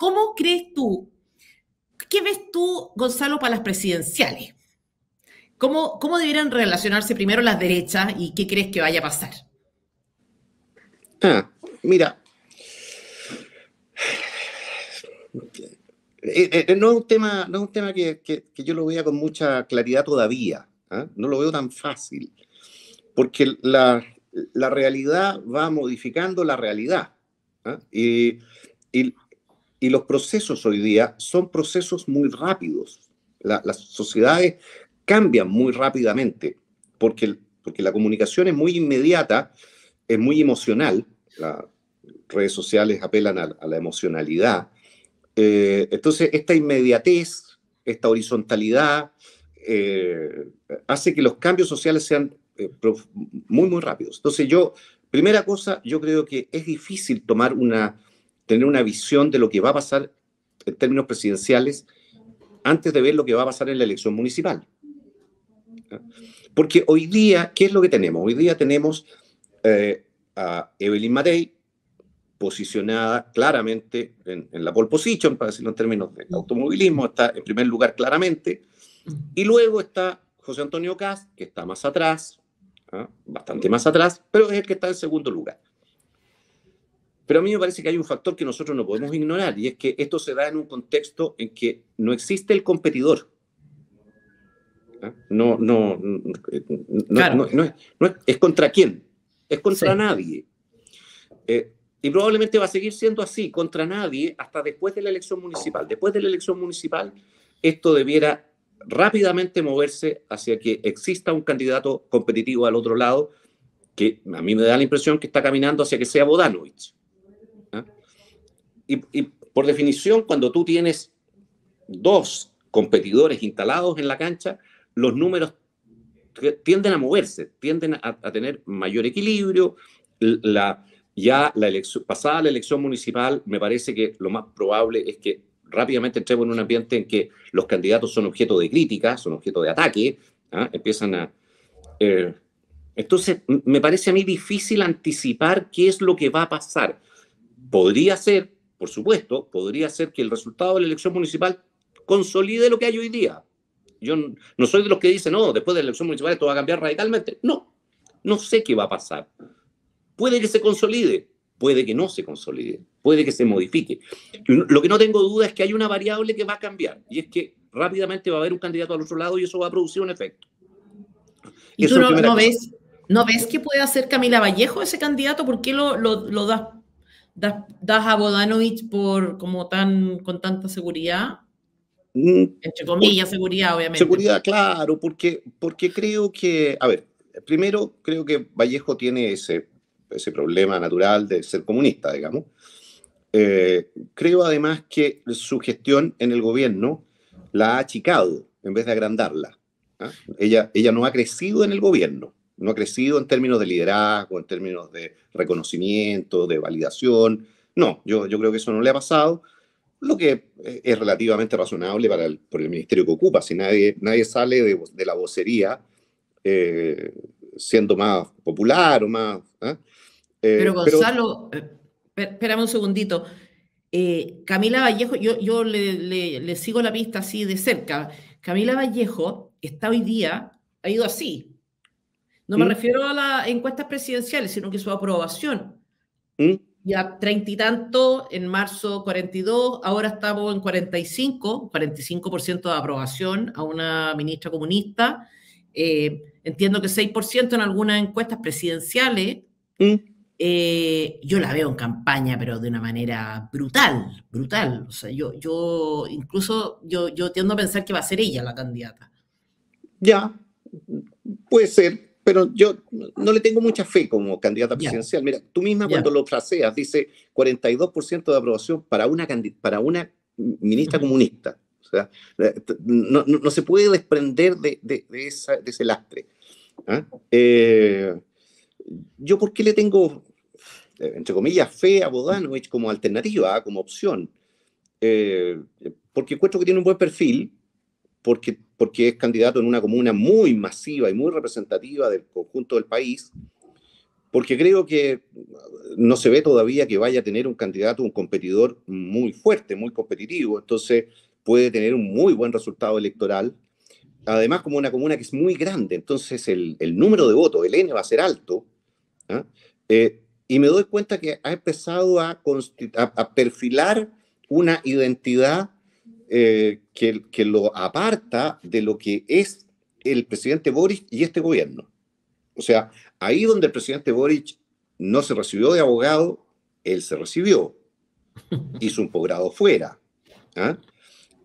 ¿Cómo crees tú? ¿Qué ves tú, Gonzalo, para las presidenciales? ¿Cómo, cómo deberían relacionarse primero las derechas y qué crees que vaya a pasar? Ah, mira. Eh, eh, eh, no es un tema, no un tema que, yo lo vea con mucha claridad todavía. ¿ah? No lo veo tan fácil. Porque la, realidad va modificando la realidad. ¿ah? Y, y, y los procesos hoy día son procesos muy rápidos. las sociedades cambian muy rápidamente porque, porque la comunicación es muy inmediata, es muy emocional. Las redes sociales apelan a, la emocionalidad. Eh, entonces, esta inmediatez, esta horizontalidad, eh, hace que los cambios sociales sean eh, muy, muy rápidos. Entonces, yo, primera cosa, yo creo que es difícil tomar una tener una visión de lo que va a pasar en términos presidenciales antes de ver lo que va a pasar en la elección municipal. Porque hoy día, ¿qué es lo que tenemos? Hoy día tenemos eh, a Evelyn Matei posicionada claramente en, la pole position, para decirlo en términos de automovilismo, está en primer lugar claramente, y luego está José Antonio Cas, que está más atrás, ¿ah? bastante más atrás, pero es el que está en segundo lugar. Pero a mí me parece que hay un factor que nosotros no podemos ignorar y es que esto se da en un contexto en que no existe el competidor. ¿Ah? No, no, no, es, contra quién, es contra nadie. Eh, y probablemente va a seguir siendo así, contra nadie, hasta después de la elección municipal. Después de la elección municipal, esto debiera rápidamente moverse hacia que exista un candidato competitivo al otro lado, que a mí me da la impresión que está caminando hacia que sea Bodanovich y, por definición, cuando tú tienes dos competidores instalados en la cancha, los números tienden a moverse, tienden a, tener mayor equilibrio. ya la pasada la elección municipal, me parece que lo más probable es que rápidamente entremos en un ambiente en que los candidatos son objeto de crítica, son objeto de ataque, ¿ah? empiezan a... Eh, entonces, me parece a mí difícil anticipar qué es lo que va a pasar. Podría ser por supuesto, podría ser que el resultado de la elección municipal consolide lo que hay hoy día. Yo no soy de los que dicen, no, después de la elección municipal esto va a cambiar radicalmente. No, no sé qué va a pasar. Puede que se consolide, puede que no se consolide, puede que se modifique. Lo que no tengo duda es que hay una variable que va a cambiar y es que rápidamente va a haber un candidato al otro lado y eso va a producir un efecto. ¿Y, tú no, ves, no ves que puede hacer Camila Vallejo ese candidato? ¿Por qué lo, lo, lo das das, a Bodanovic por como tan con tanta seguridad? Mm. Entre comillas, seguridad, obviamente. Seguridad, claro, porque, porque creo que, a ver, primero creo que Vallejo tiene ese, ese problema natural de ser comunista, digamos. Eh, creo además que su gestión en el gobierno la ha achicado en vez de agrandarla. ¿ah? Ella, ella no ha crecido en el gobierno no ha crecido en términos de liderazgo, en términos de reconocimiento, de validación. No, yo, yo creo que eso no le ha pasado, lo que eh, es relativamente razonable para por el ministerio que ocupa. Si nadie, nadie sale de, la vocería eh, siendo más popular o más... ¿eh? pero Gonzalo, espérame un segundito. Camila Vallejo, yo, le sigo la pista así de cerca. Camila Vallejo está hoy día, ha ido así, no me ¿Mm? refiero a las encuestas presidenciales, sino que su aprobación. ¿Mm? Ya treinta y tanto, en marzo 42, ahora estamos en 45, 45% de aprobación a una ministra comunista. Eh, entiendo que 6% en algunas encuestas presidenciales. ¿Mm? Eh, yo la veo en campaña, pero de una manera brutal, brutal. O sea, yo, yo incluso yo, yo tiendo a pensar que va a ser ella la candidata. Ya, puede ser, pero yo no le tengo mucha fe como candidata presidencial. Mira, tú misma cuando lo fraseas, dice 42% de aprobación para una, para una ministra comunista. O sea, eh, no, se puede desprender de, ese lastre. ¿ah? Eh, yo, ¿por qué le tengo, eh, entre comillas, fe a Bodanovich como alternativa, ah, como opción? porque encuentro que tiene un buen perfil, porque porque es candidato en una comuna muy masiva y muy representativa del conjunto del país, porque creo que no se ve todavía que vaya a tener un candidato, un competidor muy fuerte, muy competitivo, entonces puede tener un muy buen resultado electoral, además como una comuna que es muy grande, entonces el, número de votos, el N va a ser alto, ¿ah? eh, y me doy cuenta que ha empezado a perfilar una identidad eh, que, que lo aparta de lo que es el presidente Boric y este gobierno. O sea, ahí donde el presidente Boric no se recibió de abogado, él se recibió. Hizo un posgrado fuera. ¿ah?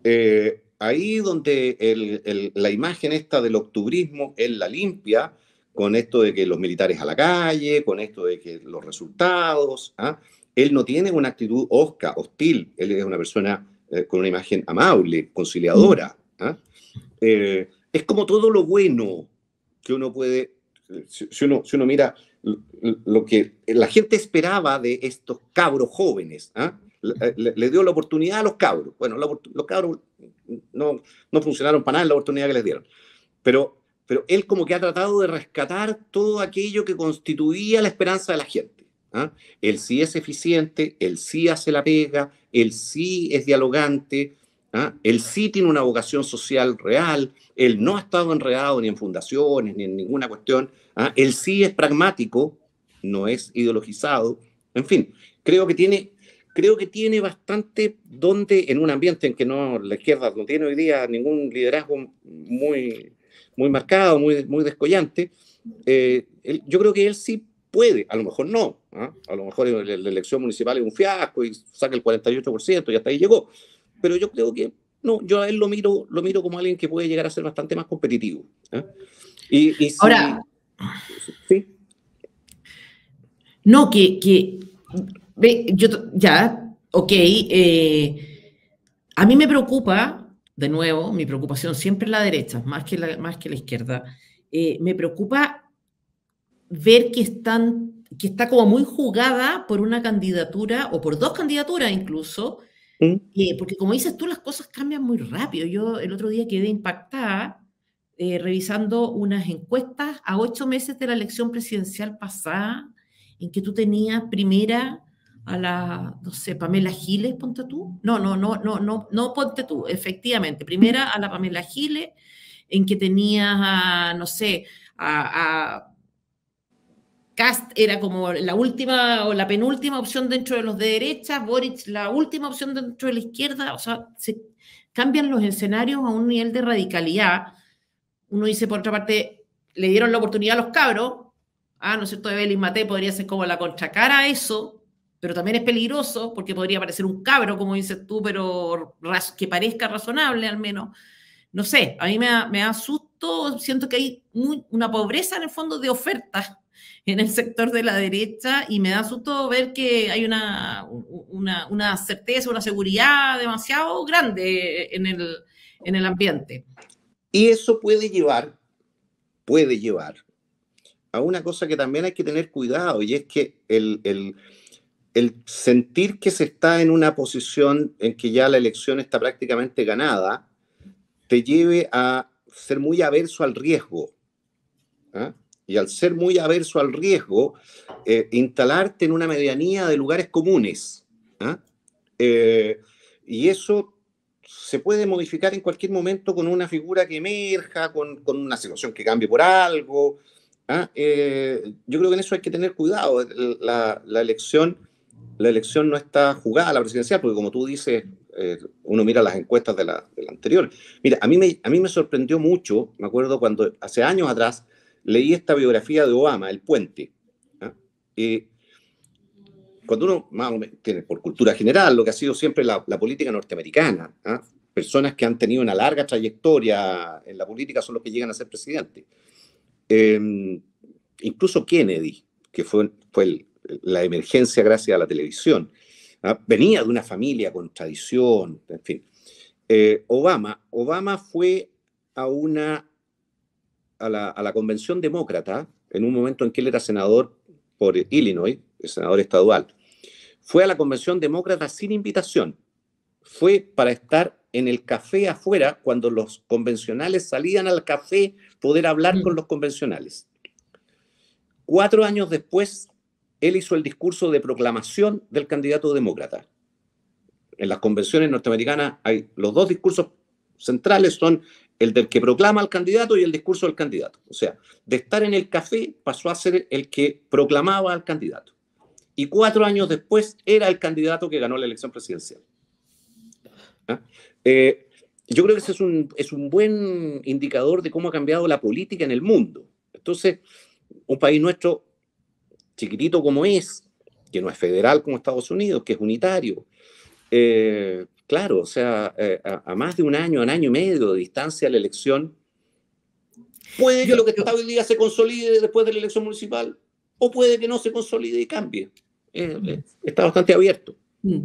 Eh, ahí donde la imagen esta del octubrismo, él la limpia con esto de que los militares a la calle, con esto de que los resultados. ¿ah? Él no tiene una actitud osca, hostil. Él es una persona eh, con una imagen amable, conciliadora. Mm. ¿ah? Eh, es como todo lo bueno que uno puede, si, uno, mira lo que la gente esperaba de estos cabros jóvenes, ¿ah? eh, le, dio la oportunidad a los cabros. Bueno, los cabros no, no funcionaron para nada en la oportunidad que les dieron. Pero, pero él como que ha tratado de rescatar todo aquello que constituía la esperanza de la gente. ¿ah? El sí es eficiente, el sí hace la pega, el sí es dialogante, ¿ah? el sí tiene una vocación social real, el no ha estado enredado ni en fundaciones ni en ninguna cuestión, ¿ah? el sí es pragmático, no es ideologizado, en fin, creo que tiene... Creo que tiene bastante donde, en un ambiente en que no, la izquierda no tiene hoy día ningún liderazgo muy, muy marcado, muy, muy descollante, eh, yo creo que él sí puede, a lo mejor no, ¿eh? A lo mejor la, elección municipal es un fiasco y saca el 48% y hasta ahí llegó. Pero yo creo que no, yo a él lo miro, lo miro como alguien que puede llegar a ser bastante más competitivo. ¿eh? Y, Ahora, ¿sí? no, que, yo ya, ok, eh, a mí me preocupa, de nuevo, mi preocupación siempre es la derecha, más que la, más que la izquierda, me preocupa ver que están que está como muy jugada por una candidatura o por dos candidaturas incluso, eh, porque como dices tú, las cosas cambian muy rápido. Yo el otro día quedé impactada eh, revisando unas encuestas a ocho meses de la elección presidencial pasada, en que tú tenías primera a la, no sé, Pamela Giles, ponte tú. No, no, no, no, no, no, ponte tú, efectivamente. Primera a la Pamela Giles, en que tenías a, no sé, a Cast era como la última o la penúltima opción dentro de los de derecha, Boric la última opción dentro de la izquierda, o sea, cambian los escenarios a un nivel de radicalidad. Uno dice, por otra parte, le dieron la oportunidad a los cabros, ah, ¿no es cierto? Evelyn Mate podría ser como la contracara a eso, pero también es peligroso porque podría parecer un cabro, como dices tú, pero que parezca razonable al menos. No sé, a mí me, me susto, siento que hay una pobreza en el fondo de ofertas en el sector de la derecha y me da susto ver que hay una, una, certeza, una seguridad demasiado grande en el, ambiente. Y eso puede llevar, puede llevar a una cosa que también hay que tener cuidado y es que el, el, sentir que se está en una posición en que ya la elección está prácticamente ganada, te lleve a ser muy averso al riesgo. ¿Ah? y al ser muy averso al riesgo, eh, instalarte en una medianía de lugares comunes. ¿ah? Eh, y eso se puede modificar en cualquier momento con una figura que emerja, con, con una situación que cambie por algo. ¿ah? Eh, yo creo que en eso hay que tener cuidado. La, la, elección, la elección no está jugada a la presidencial, porque como tú dices, uno mira las encuestas de la, de anterior. Mira, a mí, me, a mí me sorprendió mucho, me acuerdo cuando hace años atrás, leí esta biografía de Obama, El Puente. ¿ah? cuando uno, más o menos, tiene por cultura general, lo que ha sido siempre la, política norteamericana, ¿ah? personas que han tenido una larga trayectoria en la política son los que llegan a ser presidentes. Em, incluso Kennedy, que fue, fue la emergencia gracias a la televisión, ¿ah? venía de una familia con tradición, en fin. Eh, Obama, Obama fue a una a la, convención demócrata, en un momento en que él era senador por Illinois, el senador estadual, fue a la convención demócrata sin invitación. Fue para estar en el café afuera cuando los convencionales salían al café, poder hablar mm. con los convencionales. Cuatro años después, él hizo el discurso de proclamación del candidato demócrata. En las convenciones norteamericanas hay los dos discursos centrales son el del que proclama al candidato y el discurso del candidato. O sea, de estar en el café pasó a ser el que proclamaba al candidato. Y cuatro años después era el candidato que ganó la elección presidencial. ¿Ah? Eh, yo creo que ese es un, es un buen indicador de cómo ha cambiado la política en el mundo. Entonces, un país nuestro, chiquitito como es, que no es federal como Estados Unidos, que es unitario, eh, claro, o sea, eh, a, más de un año, un año y medio de distancia a la elección, puede que lo que está hoy día se consolide después de la elección municipal, o puede que no se consolide y cambie. Eh, mm. eh, está bastante abierto. Mm.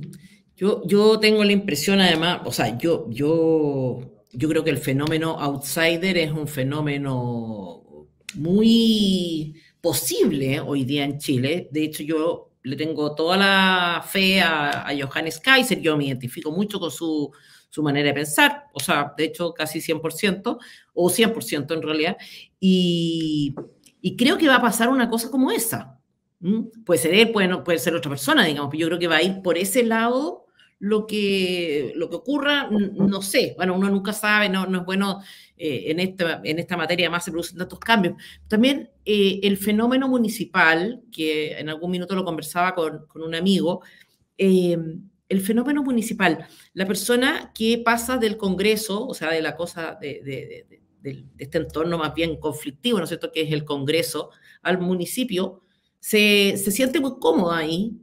Yo, yo tengo la impresión, además, o sea, yo, yo, yo creo que el fenómeno outsider es un fenómeno muy posible hoy día en Chile. De hecho, yo le tengo toda la fe a, Johannes Kaiser, yo me identifico mucho con su, su manera de pensar, o sea, de hecho casi 100%, o 100% en realidad, y, y, creo que va a pasar una cosa como esa. Puede ser él, puede, puede ser otra persona, digamos, pero yo creo que va a ir por ese lado lo que, lo que ocurra, no sé, bueno, uno nunca sabe, no, no es bueno, eh, en, esta, en esta materia además se producen tantos cambios. También eh, el fenómeno municipal, que en algún minuto lo conversaba con, un amigo, eh, el fenómeno municipal, la persona que pasa del Congreso, o sea, de la cosa de, este entorno más bien conflictivo, ¿no es cierto?, que es el Congreso, al municipio, se, se siente muy cómoda ahí,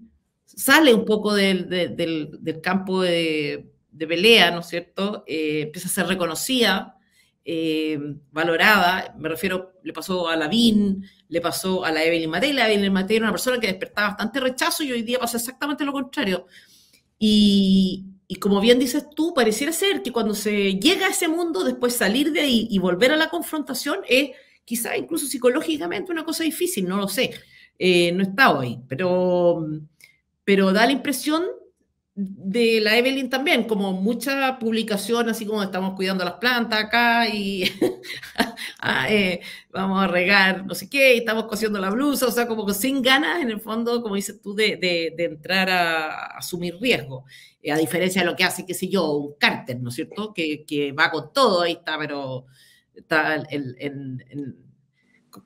sale un poco del, del, campo de, pelea, ¿no es cierto? Eh, empieza a ser reconocida, eh, valorada, me refiero, le pasó a la Vin, le pasó a la Evelyn Matei, la Evelyn Matei era una persona que despertaba bastante rechazo y hoy día pasa exactamente lo contrario. Y, y como bien dices tú, pareciera ser que cuando se llega a ese mundo, después salir de ahí y volver a la confrontación es quizá incluso psicológicamente una cosa difícil, no lo sé. Eh, no está hoy, ahí, pero pero da la impresión de la Evelyn también, como mucha publicación, así como estamos cuidando las plantas acá y ah, eh, vamos a regar no sé qué, y estamos cosiendo la blusa, o sea, como que sin ganas, en el fondo, como dices tú, de, de, entrar a, asumir riesgo, eh, a diferencia de lo que hace, qué sé yo, un cárter, ¿no es cierto? Que, va con todo, ahí está, pero está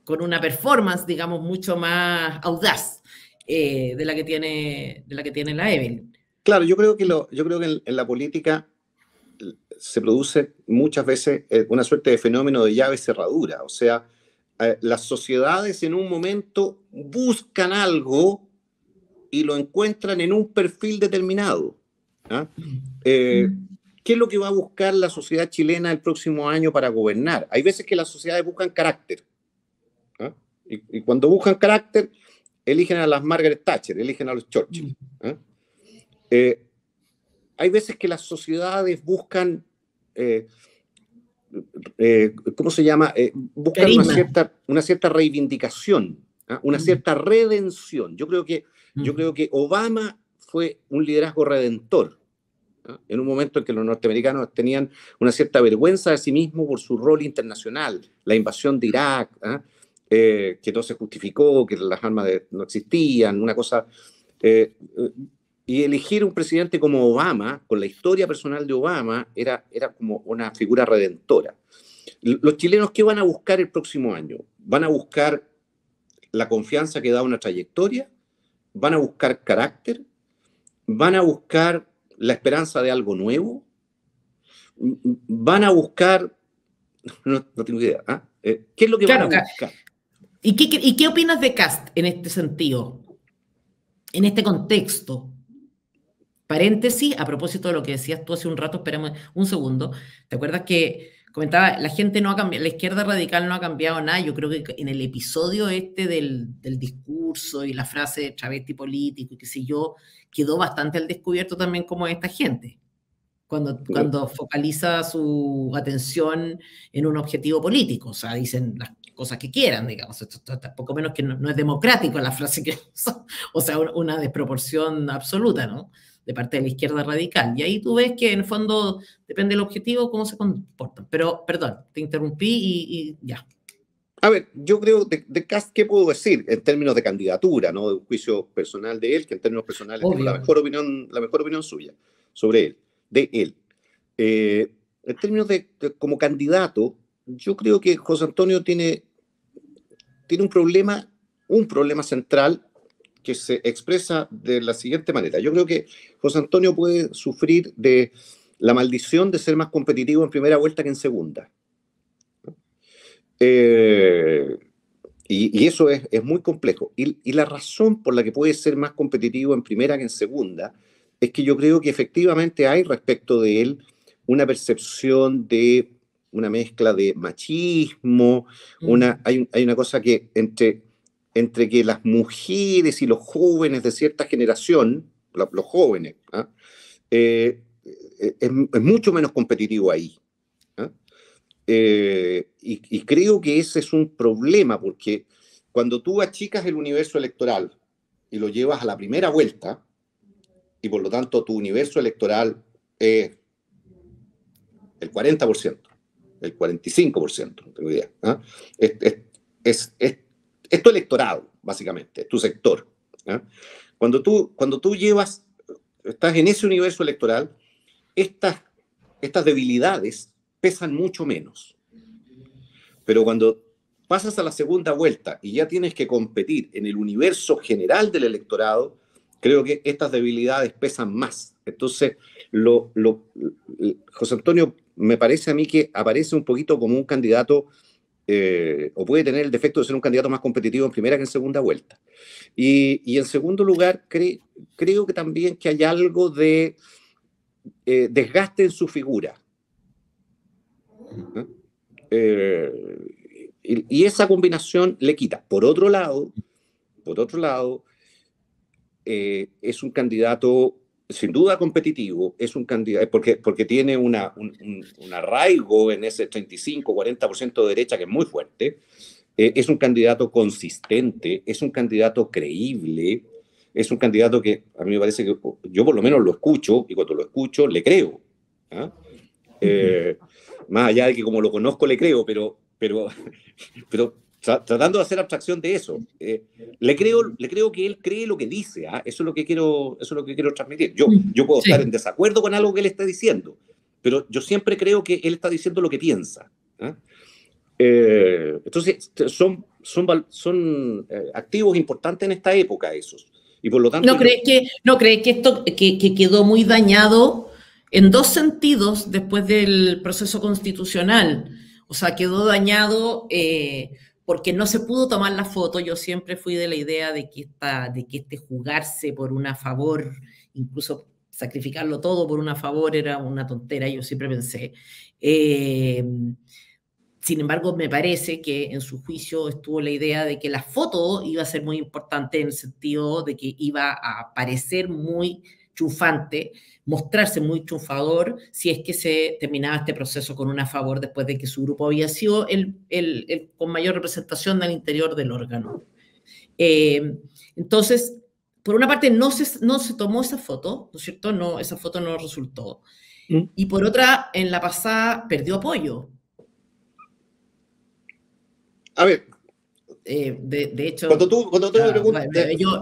con una performance, digamos, mucho más audaz. Eh, de, la que tiene, la que tiene la Evelyn. Claro, yo creo que, yo creo que en, la política se produce muchas veces eh, una suerte de fenómeno de llave cerradura, o sea, eh, las sociedades en un momento buscan algo y lo encuentran en un perfil determinado. ¿ah? Mm. Mm. ¿Qué es lo que va a buscar la sociedad chilena el próximo año para gobernar? Hay veces que las sociedades buscan carácter. ¿ah? Y, y, cuando buscan carácter, eligen a las Margaret Thatcher, eligen a los Churchill. ¿eh? Eh, hay veces que las sociedades buscan, eh, ¿cómo se llama? buscan una cierta, una cierta reivindicación, ¿ah? una cierta redención. Yo creo, que, yo creo que Obama fue un liderazgo redentor. ¿ah? en un momento en que los norteamericanos tenían una cierta vergüenza de sí mismos por su rol internacional, la invasión de Irak, ¿ah? Eh, que no se justificó, que las armas no existían, una cosa... Eh, y elegir un presidente como Obama, con la historia personal de Obama, era, era como una figura redentora. Los chilenos, ¿qué van a buscar el próximo año? ¿Van a buscar la confianza que da una trayectoria? ¿Van a buscar carácter? ¿Van a buscar la esperanza de algo nuevo? ¿Van a buscar... No, tengo idea. ¿ah? Eh, ¿Qué es lo que van a buscar? ¿Y qué, opinas de Cast en este sentido? En este contexto. Paréntesis, a propósito de lo que decías tú hace un rato, esperemos un segundo. ¿Te acuerdas que comentaba, la gente no ha cambiado, la izquierda radical no ha cambiado nada. Yo creo que en el episodio este del, discurso y la frase de travesti político y qué sé yo, quedó bastante al descubierto también como esta gente, cuando, cuando focaliza su atención en un objetivo político. O sea, dicen las cosas que quieran, digamos. Esto, poco menos que no, es democrático la frase que usa, o sea, una desproporción absoluta, ¿no? De parte de la izquierda radical. Y ahí tú ves que en fondo depende del objetivo cómo se comportan. Pero, perdón, te interrumpí y, ya. A ver, yo creo de, ¿qué puedo decir en términos de candidatura, no de un juicio personal de él, que en términos personales la mejor opinión, la mejor opinión suya sobre él, de él. Eh, en términos de, como candidato, yo creo que José Antonio tiene, tiene un problema, un problema central que se expresa de la siguiente manera. Yo creo que José Antonio puede sufrir de la maldición de ser más competitivo en primera vuelta que en segunda. Eh, y, eso es, muy complejo. y, la razón por la que puede ser más competitivo en primera que en segunda es que yo creo que efectivamente hay respecto de él una percepción de una mezcla de machismo, una, mm. hay, una cosa que entre, entre que las mujeres y los jóvenes de cierta generación, los, jóvenes, ¿ah? eh, eh, es, mucho menos competitivo ahí. ¿ah? Eh, y, y, creo que ese es un problema, porque cuando tú achicas el universo electoral y lo llevas a la primera vuelta, y por lo tanto tu universo electoral es el 40%, el 45%, no tengo idea. ¿ah? Es, tu electorado, básicamente, es tu sector. ¿ah? Cuando, tú, cuando tú llevas, estás en ese universo electoral, estas, estas debilidades pesan mucho menos. Pero cuando pasas a la segunda vuelta y ya tienes que competir en el universo general del electorado, creo que estas debilidades pesan más. Entonces, José Antonio me parece a mí que aparece un poquito como un candidato, eh, o puede tener el defecto de ser un candidato más competitivo en primera que en segunda vuelta. Y, en segundo lugar, creo que también que hay algo de eh, desgaste en su figura. ¿Eh? y, esa combinación le quita. Por otro lado, por otro lado, eh, es un candidato sin duda competitivo, es un candidato, eh, porque, porque tiene una, un, arraigo en ese 35-40% de derecha que es muy fuerte, eh, es un candidato consistente, es un candidato creíble, es un candidato que a mí me parece que yo por lo menos lo escucho y cuando lo escucho le creo. ¿ah? más allá de que como lo conozco le creo, pero, pero, pero tratando de hacer abstracción de eso. Eh, le, creo, le creo que él cree lo que dice, ¿ah? eso, es lo que quiero, eso lo que quiero transmitir. Yo, yo puedo estar en desacuerdo con algo que él está diciendo, pero yo siempre creo que él está diciendo lo que piensa. ¿ah? Eh, entonces, son, son, son eh, activos importantes en esta época esos. Y por lo tanto, ¿No crees que, no que esto quedó muy dañado en dos sentidos después del proceso constitucional? O sea, quedó dañado porque no se pudo tomar la foto. Yo siempre fui de la idea de que, de que este jugarse por una favor, incluso sacrificarlo todo por una favor, era una tontera, yo siempre pensé. Em, sin embargo, me parece que en su juicio estuvo la idea de que la foto iba a ser muy importante en el sentido de que iba a parecer muy chufante mostrarse un favor si es que se terminaba este proceso con una favor después de que su grupo había sido el, con mayor representación al interior del órgano. Eh, entonces, por una parte, no se, no se tomó esa foto, ¿no es cierto? No, esa foto no resultó. Mm. Y por otra, en la pasada perdió apoyo. A ver, eh, de, hecho... Cuando tú, cuando tú me ah, preguntas... Eh, yo,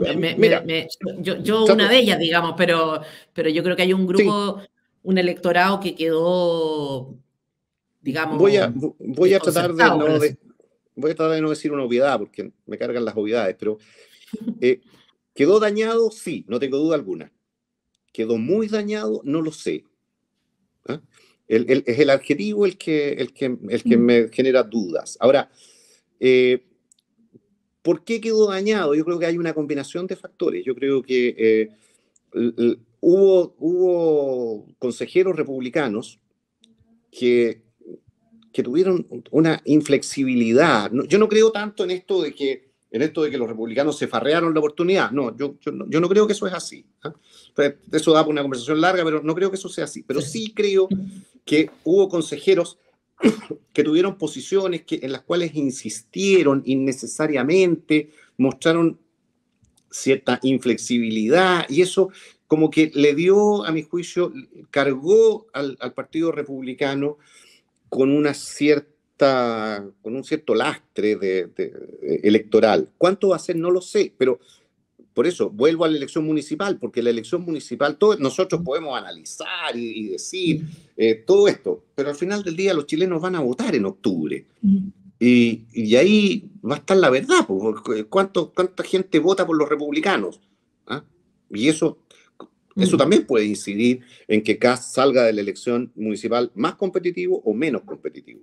yo, una de ellas, digamos, pero, pero yo creo que hay un grupo, un electorado que quedó, digamos... Voy a, voy a tratar de no, voy a tratar de no decir una obviedad, porque me cargan las obviedades, pero eh, quedó dañado, sí, no tengo duda alguna. Quedó muy dañado, no lo sé. ¿Ah? es el adjetivo el que, el que, el que mm. me genera dudas. Ahora, ¿Por qué quedó dañado? Yo creo que hay una combinación de factores. Yo creo que eh, hubo, consejeros republicanos que, tuvieron una inflexibilidad. yo no creo tanto en esto de que en esto de que los republicanos se farrearon la oportunidad. No, yo, yo, no, creo que eso es así. ¿ah? Pues, eso da para una conversación larga, pero no creo que eso sea así. Pero sí creo que hubo consejeros que tuvieron posiciones que, en las cuales insistieron innecesariamente, mostraron cierta inflexibilidad y eso como que le dio, a mi juicio, cargó al, Partido Republicano con una cierta con un cierto lastre electoral. ¿Cuánto va a ser? No lo sé, pero por eso vuelvo a la elección municipal, porque la elección municipal, nosotros podemos analizar y, decir eh, todo esto, pero al final del día los chilenos van a votar en octubre. Y, ahí va a estar la verdad, porque eh, ¿cuánto, ¿cuánta gente vota por los republicanos? ¿Ah? Y eso, eso también puede incidir en que CAS salga de la elección municipal más competitivo o menos competitivo.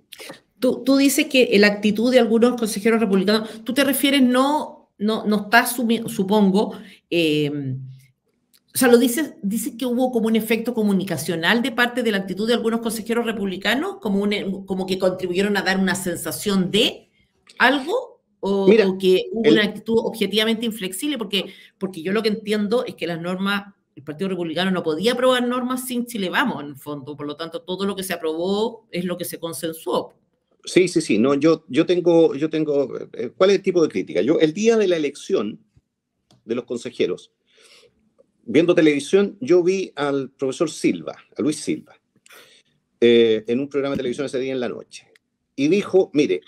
Tú, tú dices que la actitud de algunos consejeros republicanos, tú te refieres no no, no está, supongo, eh, o sea, lo dice, dice que hubo como un efecto comunicacional de parte de la actitud de algunos consejeros republicanos, como, como que contribuyeron a dar una sensación de algo, o, que hubo una actitud objetivamente inflexible, porque, porque yo lo que entiendo es que las normas, el Partido Republicano no podía aprobar normas sin Chile Vamos, en fondo, por lo tanto, todo lo que se aprobó es lo que se consensuó. Sí, sí, sí. No, yo, yo tengo, yo tengo. Eh, eh, ¿Cuál es el tipo de crítica? Yo, el día de la elección de los consejeros, viendo televisión, yo vi al profesor Silva, a Luis Silva, eh, en un programa de televisión ese día en la noche. Y dijo: mire,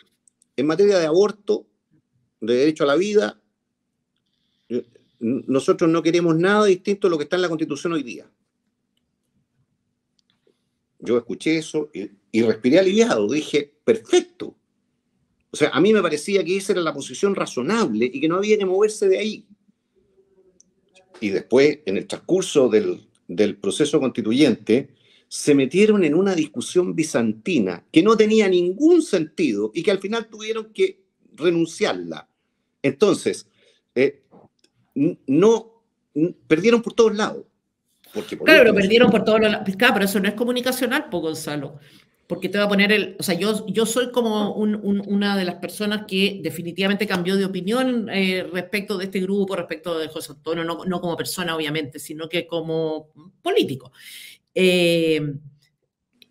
en materia de aborto, de derecho a la vida, nosotros no queremos nada distinto a lo que está en la Constitución hoy día. Yo escuché eso y, respiré aliviado. Dije, perfecto. O sea, a mí me parecía que esa era la posición razonable y que no había que moverse de ahí. Y después, en el transcurso del, proceso constituyente, se metieron en una discusión bizantina que no tenía ningún sentido y que al final tuvieron que renunciarla. Entonces, eh, no, perdieron por todos lados claro, lo perdieron por todos los... Claro, pero eso no es comunicacional, pues, Gonzalo. Porque te va a poner el... O sea, yo, soy como una de las personas que definitivamente cambió de opinión eh, respecto de este grupo, respecto de José Antonio, no, como persona, obviamente, sino que como político. Eh,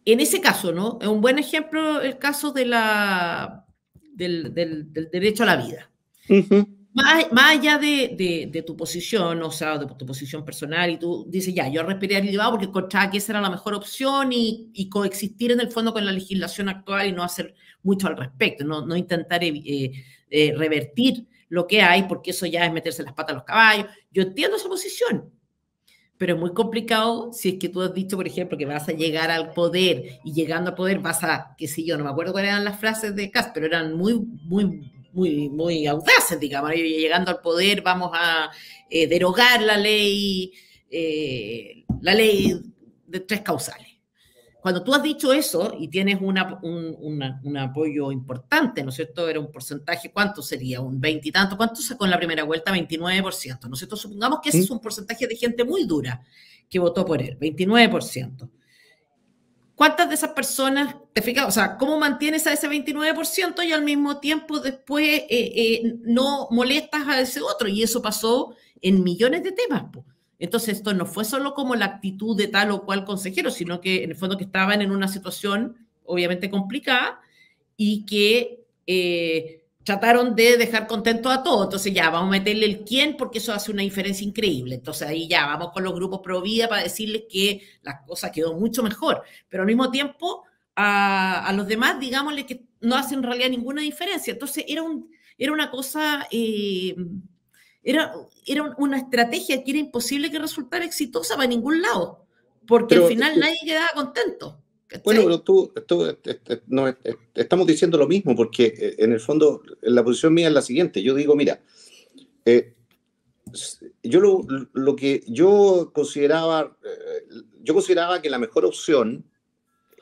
en ese caso, ¿no? Es un buen ejemplo el caso de la, del, derecho a la vida más, allá de, de, tu posición, o sea, de tu posición personal, y tú dices, ya, yo respiré derivado porque encontraba que esa era la mejor opción y, coexistir en el fondo con la legislación actual y no hacer mucho al respecto, no, no intentar eh, eh, eh, revertir lo que hay, porque eso ya es meterse las patas a los caballos. Yo entiendo esa posición, pero es muy complicado si es que tú has dicho, por ejemplo, que vas a llegar al poder y llegando al poder vas a, qué sé yo, no me acuerdo cuáles eran las frases de Cas, pero eran muy, muy muy, muy audaces, digamos, llegando al poder vamos a eh, derogar la ley, eh, la ley de tres causales. Cuando tú has dicho eso y tienes una, un, apoyo importante, ¿no es cierto? Era un porcentaje, ¿cuánto sería? ¿Un veintitanto? ¿Cuánto sacó en la primera vuelta? 29%, ¿no es Supongamos que ese es un porcentaje de gente muy dura que votó por él, 29%. ¿Cuántas de esas personas, te fijas, o sea, cómo mantienes a ese 29% y al mismo tiempo después eh, eh, no molestas a ese otro? Y eso pasó en millones de temas. Entonces, esto no fue solo como la actitud de tal o cual consejero, sino que en el fondo que estaban en una situación obviamente complicada y que eh, trataron de dejar contentos a todos. Entonces ya, vamos a meterle el quién porque eso hace una diferencia increíble. Entonces ahí ya, vamos con los grupos pro vida para decirles que las cosas quedó mucho mejor. Pero al mismo tiempo, a, los demás, digámosle que no hacen en realidad ninguna diferencia. Entonces era, un, era una cosa... Eh, era, era una estrategia que era imposible que resultara exitosa para ningún lado, porque al final nadie quedaba contento. Bueno, pero tú, eh, eh, eh, estamos diciendo lo mismo, porque en el fondo la posición mía es la siguiente. Yo digo, mira, yo lo, que yo consideraba, yo consideraba que la mejor opción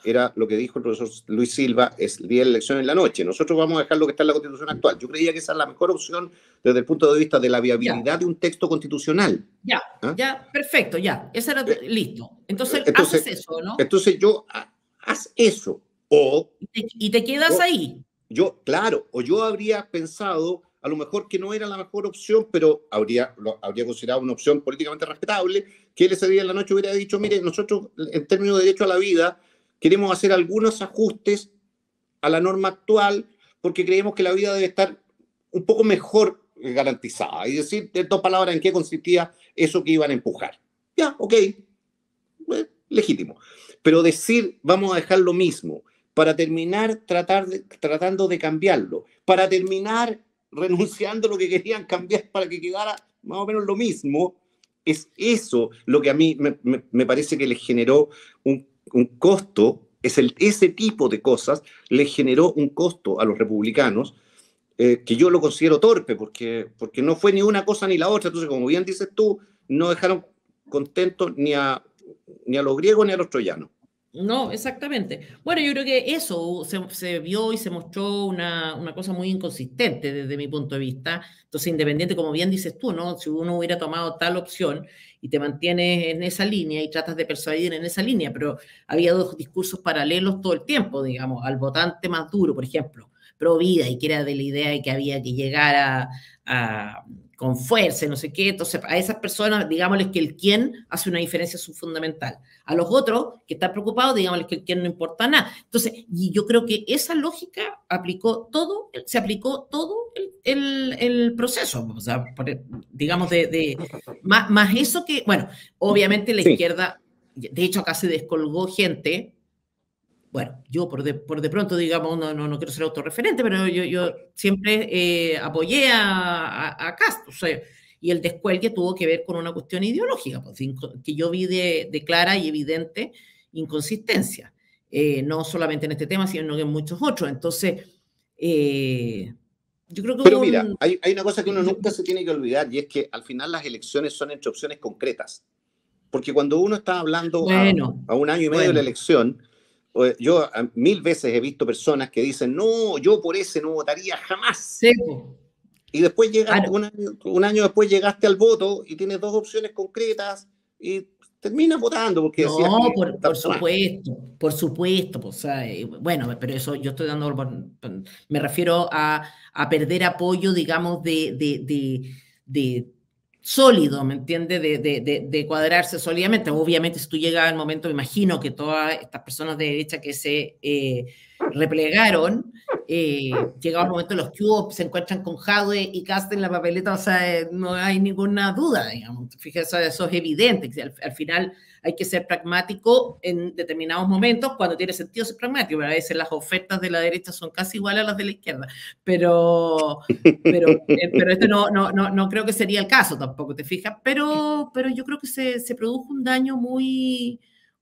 era lo que dijo el profesor Luis Silva, es día elección en la noche. Nosotros vamos a dejar lo que está en la constitución actual. Yo creía que esa es la mejor opción desde el punto de vista de la viabilidad de un texto constitucional. Ya, ¿Ah? ya, perfecto, ya. eso era, listo. Entonces, entonces, haces eso, ¿no? Entonces yo ah, haz eso. O, y, te, quedas ahí. Yo, claro, o yo habría pensado, a lo mejor que no era la mejor opción, pero habría, habría considerado una opción políticamente respetable, que él ese día en la noche hubiera dicho, mire, nosotros en términos de derecho a la vida queremos hacer algunos ajustes a la norma actual porque creemos que la vida debe estar un poco mejor garantizada. Y decir, en dos palabras, en qué consistía eso que iban a empujar. Ya, ok. Bueno, legítimo. Pero decir, vamos a dejar lo mismo, para terminar tratando de cambiarlo, para terminar renunciando a lo que querían cambiar para que quedara más o menos lo mismo, es eso lo que a mí me, parece que le generó un, costo, es el, ese tipo de cosas le generó un costo a los republicanos. Eh, que yo lo considero torpe, porque, porque no fue ni una cosa ni la otra. Entonces, como bien dices tú, no dejaron contentos ni a ni a los griegos ni a los troyanos. No, exactamente. Bueno, yo creo que eso se, se vio y se mostró una, cosa muy inconsistente desde mi punto de vista. Entonces, independiente, como bien dices tú, ¿no? Si uno hubiera tomado tal opción y te mantienes en esa línea y tratas de persuadir en esa línea, pero había dos discursos paralelos todo el tiempo, digamos, al votante más duro, por ejemplo, pro vida y que era de la idea de que había que llegar a con fuerza no sé qué. Entonces, a esas personas, digámosles que el quién hace una diferencia fundamental. A los otros que están preocupados, digámosles que el quién no importa nada. Entonces, y yo creo que esa lógica aplicó todo, se aplicó todo el, el, proceso, o sea, digamos, de, más, eso que, bueno, obviamente la izquierda, de hecho acá se descolgó gente bueno, yo por de, por de pronto, digamos, no, no, no, quiero ser autorreferente, pero yo, yo siempre eh, apoyé a, a, Castro. y el descuelgue tuvo que ver con una cuestión ideológica, pues, que yo vi de, de, clara y evidente inconsistencia, eh, no solamente en este tema, sino en muchos otros. Entonces, eh, yo creo que... Pero mira, hay, hay, una cosa que uno nunca se tiene que olvidar y es que al final las elecciones son entre opciones concretas, porque cuando uno está hablando bueno, a, un año y medio de la elección, yo ah, mil veces he visto personas que dicen, no, yo por ese no votaría jamás. seco Y después llega un, año, después llegaste al voto y tienes dos opciones concretas y terminas votando porque no, por, supuesto, por supuesto, pues, eh, bueno, pero eso yo estoy dando, me refiero a, a perder apoyo, digamos, de, de sólido, ¿me entiende? De, cuadrarse sólidamente. Obviamente, si tú llegas al momento, me imagino que todas estas personas de derecha que se eh, replegaron, eh, al momento los cubos se encuentran con Jade y Cast en la papeleta, o sea, eh, no hay ninguna duda, digamos. Fíjese, eso, es evidente. Al, al final, hay que ser pragmático en determinados momentos cuando tiene sentido ser pragmático. A veces las ofertas de la derecha son casi iguales a las de la izquierda, pero, pero, eh, pero no, no, no, no, creo que sería el caso tampoco, ¿te fijas? Pero, pero yo creo que se, se produjo un daño muy...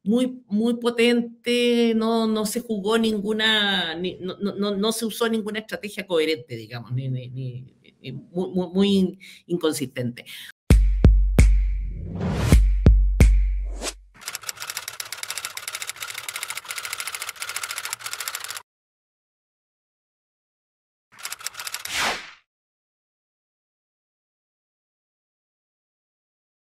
Muy, muy, potente, no, no se jugó ninguna, no, no, no, se usó ninguna estrategia coherente, digamos, ni, ni, ni muy, muy inconsistente.